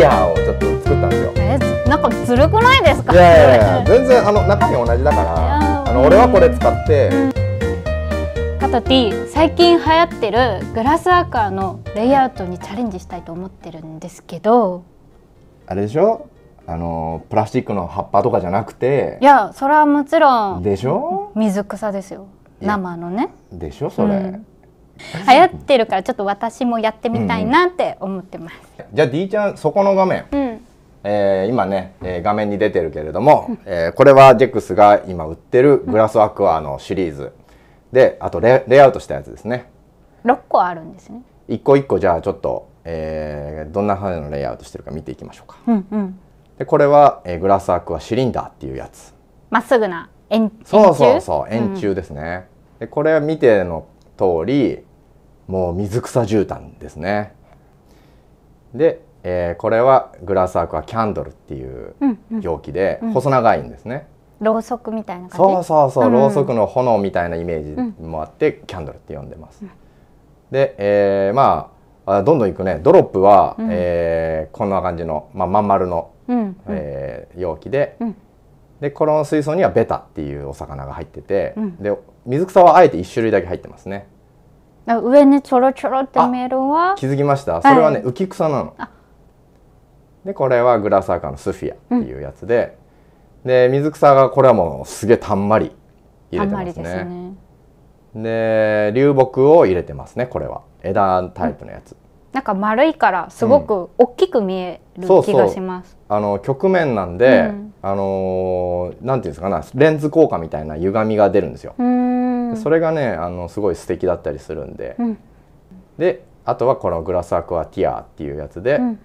ヤーをちょっと作ったんですよえなんかずるくないですかいやいや全然あの中身同じだからあの俺はこれ使ってカトティ最近流行ってるグラスアーカーのレイアウトにチャレンジしたいと思ってるんですけどあれでしょあのプラスチックの葉っぱとかじゃなくていやそれはもちろんでしょ水草ですよ生のねでしょそれ、うん流行ってるからちょっと私もやってみたいなって思ってます、うんうん、じゃあ D ちゃんそこの画面、うん、えー、今ね、えー、画面に出てるけれども、うん、えー、これはジェクスが今売ってるグラスアクアのシリーズ、であとレイアウトしたやつですね6個あるんですね一個一個じゃあちょっと、えー、どんな風のなレイアウトしてるか見ていきましょうか、うんうん、でこれは、えー、グラスアクアシリンダーっていうやつまっすぐな円そうそうそう円柱ですね、うん、でこれ見ての通りもう水草絨毯ですね。で、えー、これはグラスアクアキャンドルっていう容器で、細長いんですね。ろうそくみたいなそうそうそう、うん、ろうそくの炎みたいなイメージもあって、キャンドルって呼んでます。で、えー、まあどんどんいくねドロップは、うん、えー、こんな感じの、まあ、まん丸の、うんえー、容器で、うん、でこの水槽にはベタっていうお魚が入ってて、うん、で水草はあえて1種類だけ入ってますね。上にちょろちょろって見えるわ気づきましたそれはね、はい、浮草なのでこれはグラサーカのスフィアっていうやつで、うん、で水草がこれはもうすげえたんまり入れてますねで、ね、流木を入れてますねこれは枝タイプのやつ、うん、なんか丸いからすごく大きく見える気がします、うん、あの曲面なんで、うん、あのー、なんていうんですかねレンズ効果みたいな歪みが出るんですよ、、それがねあのすごい素敵だったりするんで、うん、であとはこのグラスアクアティアっていうやつで、うん、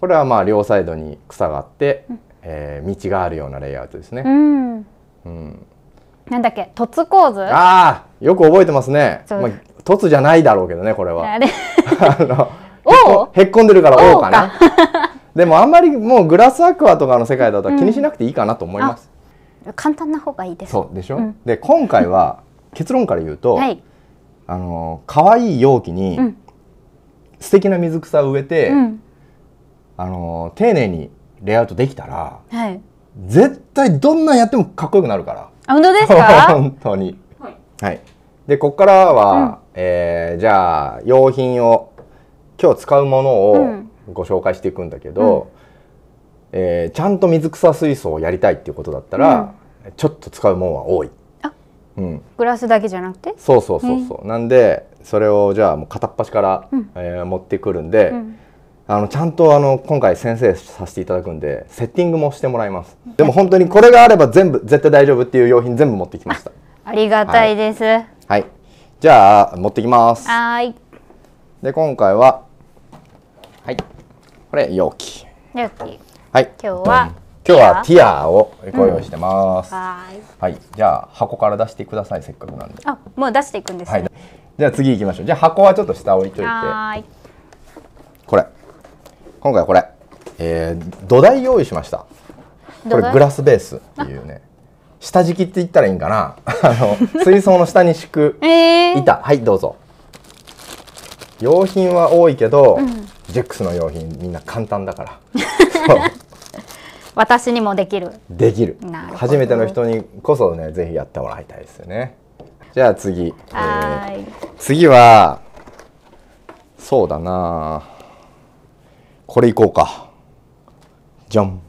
これはまあ両サイドに草があって、うん、えー、道があるようなレイアウトですね。うんなんだっけ凸構図ああよく覚えてますね、まあ、凸じゃないだろうけどねこれは。あれ へっこんでるから「お」かな。でもあんまりもうグラスアクアとかの世界だと気にしなくていいかなと思います。簡単な方がいいです。そうでしょ。うん、で今回は結論から言うと、はい、あの可愛い容器に、素敵な水草を植えて、うん、あの丁寧にレイアウトできたら、はい、絶対どんなんやってもかっこよくなるから。あ本当ですか 本当に、はい、でここからは、うん、えー、じゃあ用品を今日使うものをご紹介していくんだけど、うん、えー、ちゃんと水草水槽をやりたいっていうことだったら、うん、ちょっと使うもんは多い。うん、グラスだけじゃなくてそうそうそうそう、なんでそれをじゃあもう片っ端から、うん、えー、持ってくるんで、うん、あのちゃんとあの今回先生させていただくんでセッティングもしてもらいますでも本当にこれがあれば全部絶対大丈夫っていう用品全部持ってきました ありがたいです、はい、はい、じゃあ持ってきますはいで今回ははいこれ容器容器はい今日は今日はティアをご用意してます、うん、はいじゃあ箱から出してくださいせっかくなんであもう出していくんですね、はい、じゃあ次行きましょうじゃあ箱はちょっと下置いといてこれ今回はこれ、えー、土台用意しましたこれグラスベースっていうね下敷きって言ったらいいんかな あの水槽の下に敷く板、えー、はいどうぞ用品は多いけど、うん、ジェックスの用品みんな簡単だから 私にもできるできる初めての人にこそねぜひやってもらいたいですよねじゃあ次、えー、次はそうだなこれいこうかじゃん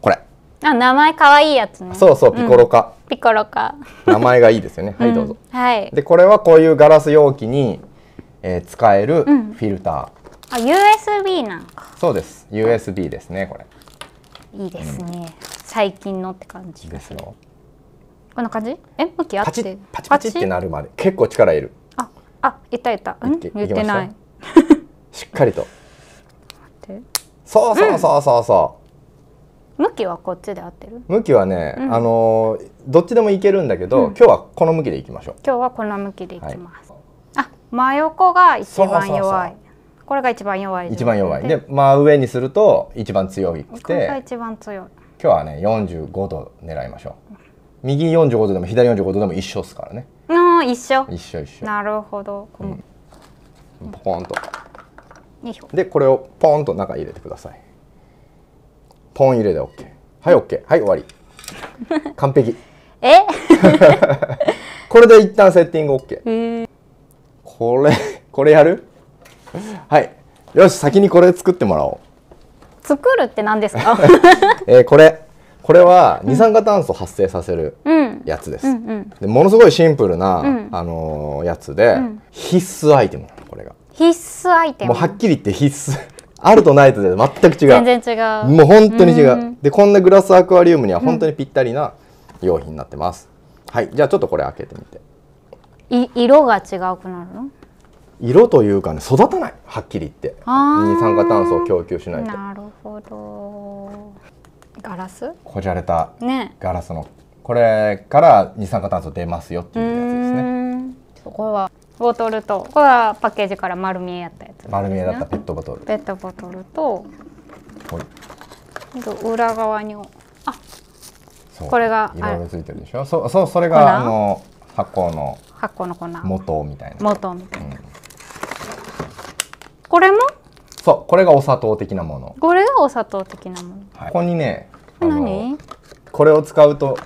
これあ名前かわいいやつねそうそうピコロカ、うん、ピコロカ名前がいいですよねはいどうぞ、うん、はいでこれはこういうガラス容器に、えー、使えるフィルター、うんあ USB なんかそうです USB ですねこれいいですね、うん、最近のって感じですよこんな感じえ向きあって。パチパチってなるまで結構力いるああいたいたうん言ってない しっかりとそうそうそうそうそう、うん、向きはこっちで合ってる向きはね、うん、あのー、どっちでもいけるんだけど、うん、今日はこの向きでいきましょう今日はこの向きでいきます、はい、あ真横が一番弱いそうそうそうこれが一番弱い一番弱いで真上にすると一番強いくて一番強い今日はね45度狙いましょう右45度でも左45度でも一緒ですからねあ一緒一緒一緒なるほど、うん、ポンとでこれをポンと中入れてくださいポン入れで OK はい OK はい終わり 完璧え これで一旦セッティング OK これこれやるはいよし先にこれ作ってもらおう作るって何ですか えー、これこれは二酸化炭素発生させるやつです、うんうんうん、でものすごいシンプルな、うん、あのー、やつで、うん、必須アイテムこれが必須アイテムもうはっきり言って必須 あるとないとで全く違う全然違うもう本当に違う、うん、でこんなグラスアクアリウムには本当にぴったりな用品になってます、はいじゃあちょっとこれ開けてみてい色が違うくなるの色というかね育たないはっきり言って二酸化炭素を供給しないとなるほどガラスこじゃれたガラスの、ね、これから二酸化炭素出ますよっていうやつですねこはボトルとこれはパッケージから丸見えやったやつ、ね、丸見えだったペットボトルペットボトルとい、裏側にあそうこれがいろいろついてるでしょそうそうそれがあの発酵の発酵の粉元みたいな元みたいな、これもそうこれがお砂糖的なものこれがお砂糖的なもの、はい、ここにね何これを使うと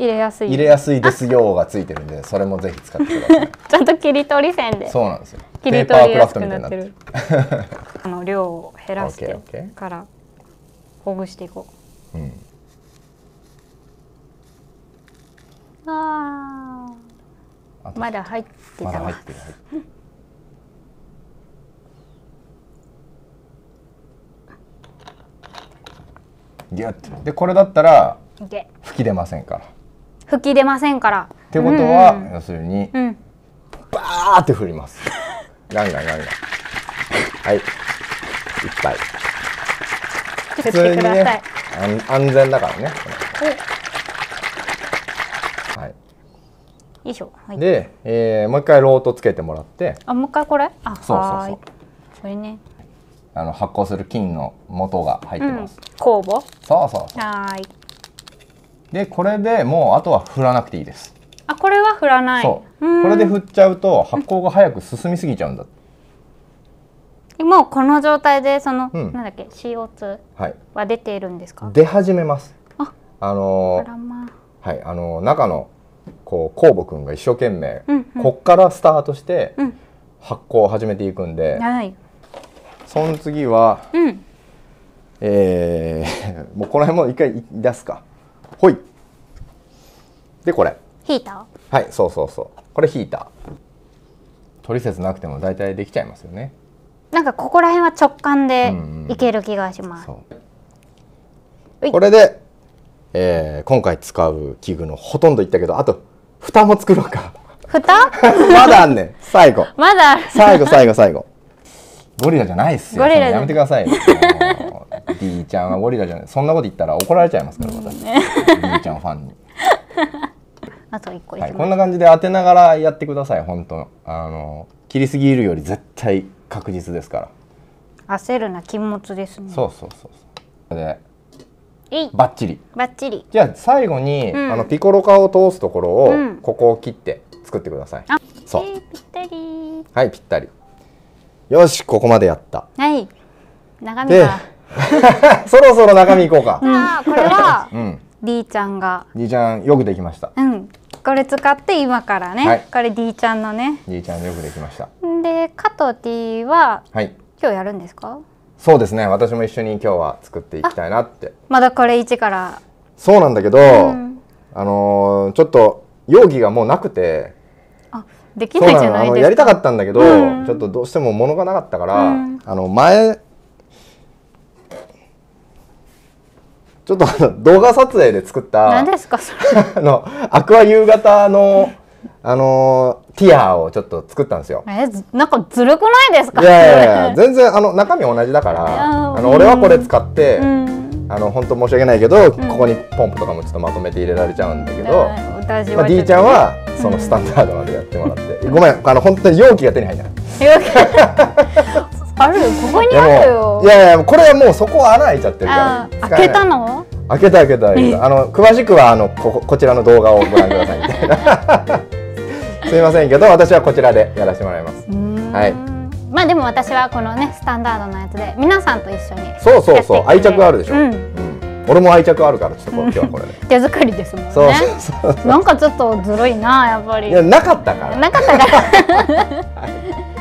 入れやすい入れやすいですよがついてるんでそれもぜひ使ってください ちゃんと切り取り線でそうなんですよ切り取りやすくなってる あの量を減らしてからほぐしていこう、うん、ああまだ入ってたまだ入ってる、入ってるギュッてでこれだったら吹き出ませんから吹き出ませんからってことは、うんうん、要するに、うん、バーって振りますガンガンガンガンはいいっぱい普通にね安全だからねはいよいしょ、はい、で、えー、もう一回ロートつけてもらってあもう一回これあそうそうそうこれねあの発酵する菌の元が入ってます、酵母そうそうそうはいでこれでもうあとは振らなくていいですあこれは振らないそうこれで振っちゃうと発酵が早く進みすぎちゃうんだ、もうこの状態でその、うんなんだっけ CO2 はいは出ているんですか出始めますああのーらまはいあのー中のこう酵母くんが一生懸命、うんうんこっからスタートしてうん発酵を始めていくんで、はいその次は、うん、えー、もうこの辺も一回出すかほいでこれヒーターはいそうそうそうこれヒーター取説なくても大体できちゃいますよねなんかここら辺は直感でいける気がします、うんこれで、えー、今回使う器具のほとんどいったけどあと蓋も作ろうか蓋 まだあんねん最後 まだ最後最後最後ゴリラじゃないっすよ。ゴリラやめてください。D ちゃんはゴリラじゃない。そんなこと言ったら怒られちゃいますから私。ね、D ちゃんファンに。あと一個、はい、こんな感じで当てながらやってください。本当あの切りすぎるより絶対確実ですから。焦るな禁物ですね。そうそうそうそう。で。バッチリバッチリじゃあ最後に、うん、あのピコロカを通すところを、ここを切って作ってください、そう、ぴったりはいぴったりよしここまでやったはい中身で そろそろ中身いこうか、あん、これは、うん、D ちゃんが D ちゃんよくできましたうんこれ使って今からね、はい、これ D ちゃんのね D ちゃんよくできましたで加藤 D は、はい、今日やるんですかそうですね私も一緒に今日は作っていきたいなってまだこれ1からそうなんだけど、うん、あのー、ちょっと容疑がもうなくてできないじゃないですかやりたかったんだけど、うん、ちょっとどうしても物がなかったから、うん、あの前ちょっと動画撮影で作った何ですかそれ あのアクア夕方のあのティアをちょっと作ったんですよ。えなんかずるくないですかいやいやいや全然あの中身同じだからあの俺はこれ使って。うんあの本当申し訳ないけど、ここにポンプとかもちょっとまとめて入れられちゃうんだけど、まあ、D ちゃんはそのスタンダードまでやってもらって、ごめんあの本当に容器が手に入らないあるここにあるよいやいやこれはもうそこは穴開いちゃってるから開けたの開けた開けたあの詳しくはあのここちらの動画をご覧くださいみたいな すいませんけど私はこちらでやらせてもらいますはいまあでも私はこのねスタンダードなやつで皆さんと一緒にそうそうそう愛着あるでしょ、うんうん、俺も愛着あるからちょっと今日はこれね、手作りですもんねそうそうそうなんかちょっとずるいなやっぱりいやなかったからなかったから